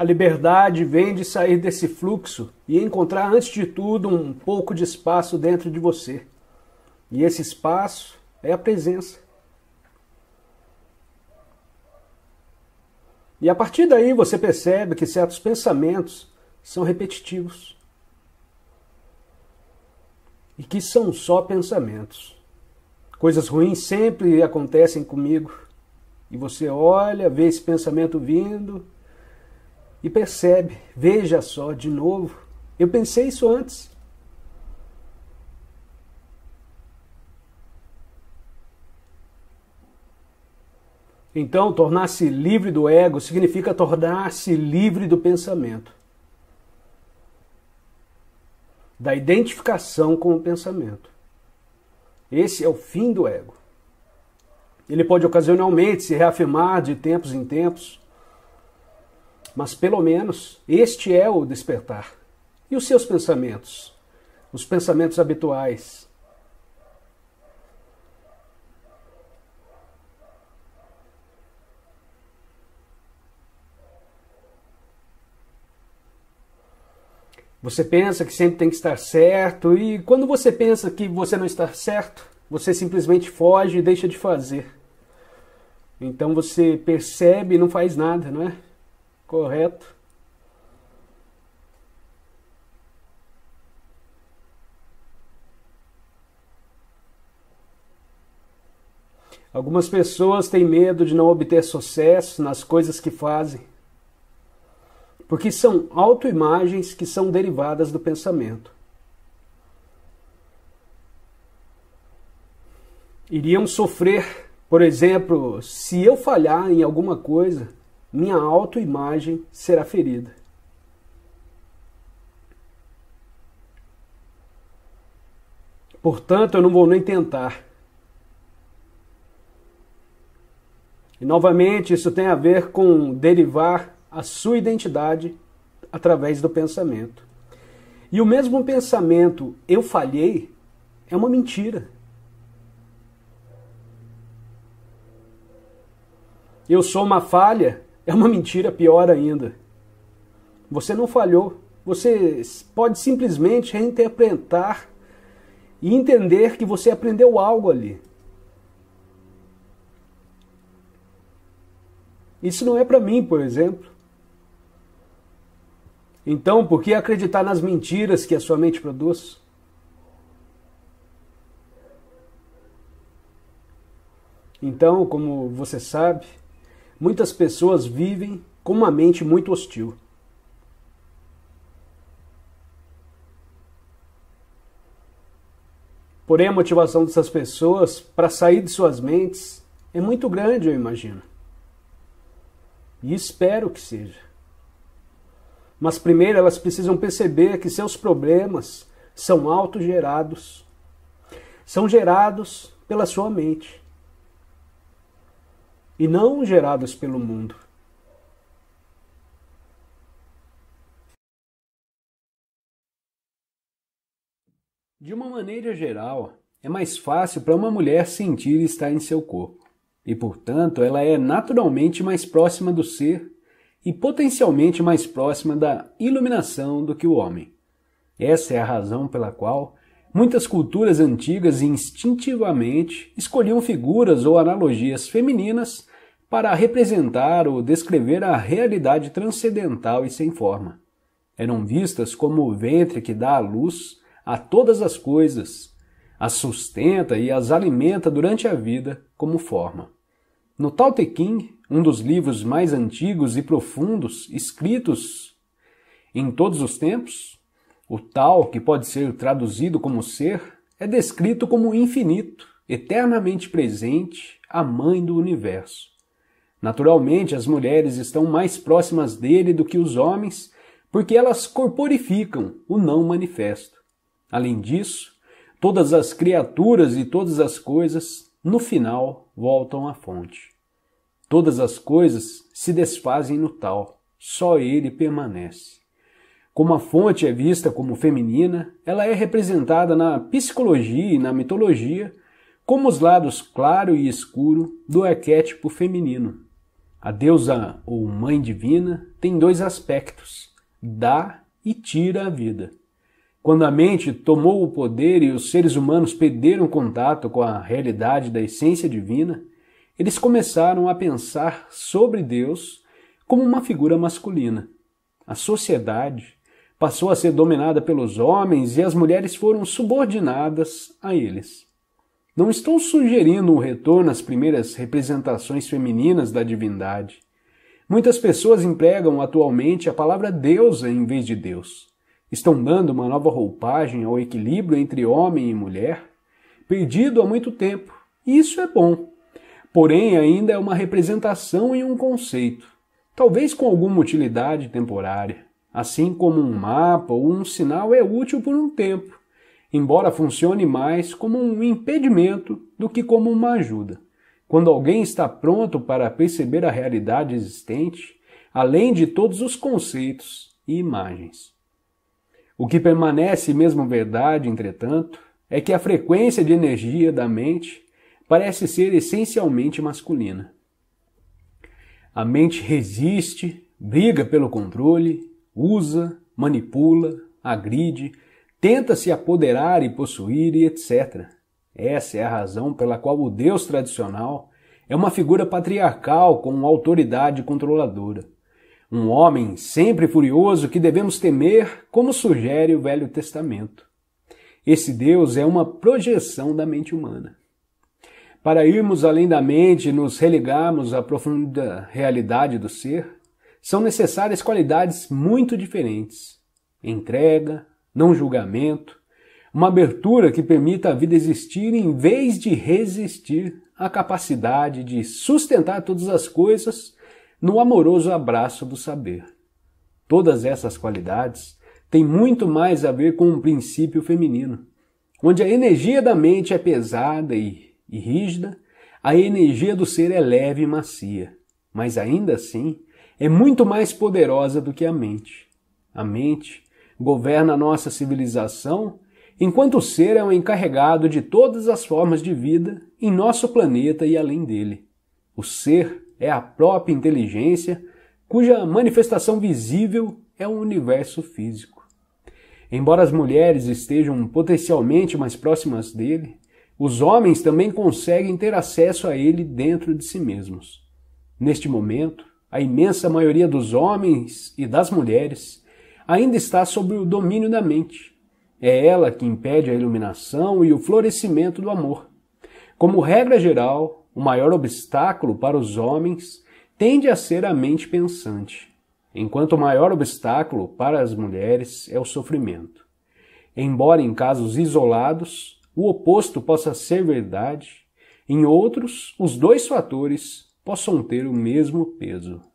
A liberdade vem de sair desse fluxo e encontrar, antes de tudo, um pouco de espaço dentro de você. E esse espaço é a presença. E a partir daí você percebe que certos pensamentos são repetitivos. E que são só pensamentos. Coisas ruins sempre acontecem comigo. E você olha, vê esse pensamento vindo, e percebe, veja só de novo, eu pensei isso antes. Então, tornar-se livre do ego significa tornar-se livre do pensamento, da identificação com o pensamento. Esse é o fim do ego. Ele pode ocasionalmente se reafirmar de tempos em tempos, mas pelo menos este é o despertar. E os seus pensamentos? Os pensamentos habituais. Você pensa que sempre tem que estar certo, e quando você pensa que você não está certo, você simplesmente foge e deixa de fazer. Então você percebe e não faz nada, não é? correto? Algumas pessoas têm medo de não obter sucesso nas coisas que fazem, porque são autoimagens que são derivadas do pensamento. Iriam sofrer, por exemplo, se eu falhar em alguma coisa, minha autoimagem será ferida. Portanto, eu não vou nem tentar. E novamente, isso tem a ver com derivar a sua identidade através do pensamento. E o mesmo pensamento, eu falhei, é uma mentira. Eu sou uma falha, é uma mentira pior ainda. Você não falhou. Você pode simplesmente reinterpretar e entender que você aprendeu algo ali. Isso não é para mim, por exemplo. Então, por que acreditar nas mentiras que a sua mente produz? Então, como você sabe, muitas pessoas vivem com uma mente muito hostil. Porém, a motivação dessas pessoas para sair de suas mentes é muito grande, eu imagino. E espero que seja. Mas primeiro elas precisam perceber que seus problemas são autogerados. São gerados pela sua mente e não geradas pelo mundo. De uma maneira geral, é mais fácil para uma mulher sentir estar em seu corpo, e portanto ela é naturalmente mais próxima do ser e potencialmente mais próxima da iluminação do que o homem. Essa é a razão pela qual muitas culturas antigas instintivamente escolhiam figuras ou analogias femininas para representar ou descrever a realidade transcendental e sem forma. Eram vistas como o ventre que dá a luz a todas as coisas, as sustenta e as alimenta durante a vida como forma. No Tao Te Ching, um dos livros mais antigos e profundos escritos em todos os tempos, o Tao, que pode ser traduzido como ser, é descrito como infinito, eternamente presente, a mãe do universo. Naturalmente, as mulheres estão mais próximas dele do que os homens, porque elas corporificam o não manifesto. Além disso, todas as criaturas e todas as coisas, no final, voltam à fonte. Todas as coisas se desfazem no tal, só ele permanece. Como a fonte é vista como feminina, ela é representada na psicologia e na mitologia como os lados claro e escuro do arquétipo feminino, a deusa ou mãe divina tem dois aspectos: dá e tira a vida. Quando a mente tomou o poder e os seres humanos perderam contato com a realidade da essência divina, eles começaram a pensar sobre Deus como uma figura masculina. A sociedade passou a ser dominada pelos homens e as mulheres foram subordinadas a eles. Não estou sugerindo um retorno às primeiras representações femininas da divindade. Muitas pessoas empregam atualmente a palavra deusa em vez de Deus. Estão dando uma nova roupagem ao equilíbrio entre homem e mulher, perdido há muito tempo. E isso é bom. Porém, ainda é uma representação e um conceito, talvez com alguma utilidade temporária, assim como um mapa ou um sinal é útil por um tempo embora funcione mais como um impedimento do que como uma ajuda. Quando alguém está pronto para perceber a realidade existente, além de todos os conceitos e imagens. O que permanece mesmo verdade, entretanto, é que a frequência de energia da mente parece ser essencialmente masculina. A mente resiste, briga pelo controle, usa, manipula, agride, tenta se apoderar e possuir e etc. Essa é a razão pela qual o Deus tradicional é uma figura patriarcal com autoridade controladora. Um homem sempre furioso que devemos temer, como sugere o Velho Testamento. Esse Deus é uma projeção da mente humana. Para irmos além da mente e nos religarmos à profunda realidade do ser, são necessárias qualidades muito diferentes: entrega, não julgamento, uma abertura que permita a vida existir em vez de resistir à capacidade de sustentar todas as coisas no amoroso abraço do saber. Todas essas qualidades têm muito mais a ver com um princípio feminino, onde a energia da mente é pesada e, e rígida, a energia do ser é leve e macia, mas ainda assim é muito mais poderosa do que a mente. A mente governa nossa civilização, enquanto o ser é o encarregado de todas as formas de vida em nosso planeta e além dele. O ser é a própria inteligência, cuja manifestação visível é o universo físico. Embora as mulheres estejam potencialmente mais próximas dele, os homens também conseguem ter acesso a ele dentro de si mesmos. Neste momento, a imensa maioria dos homens e das mulheres ainda está sobre o domínio da mente. É ela que impede a iluminação e o florescimento do amor. Como regra geral, o maior obstáculo para os homens tende a ser a mente pensante, enquanto o maior obstáculo para as mulheres é o sofrimento. Embora em casos isolados o oposto possa ser verdade, em outros os dois fatores possam ter o mesmo peso.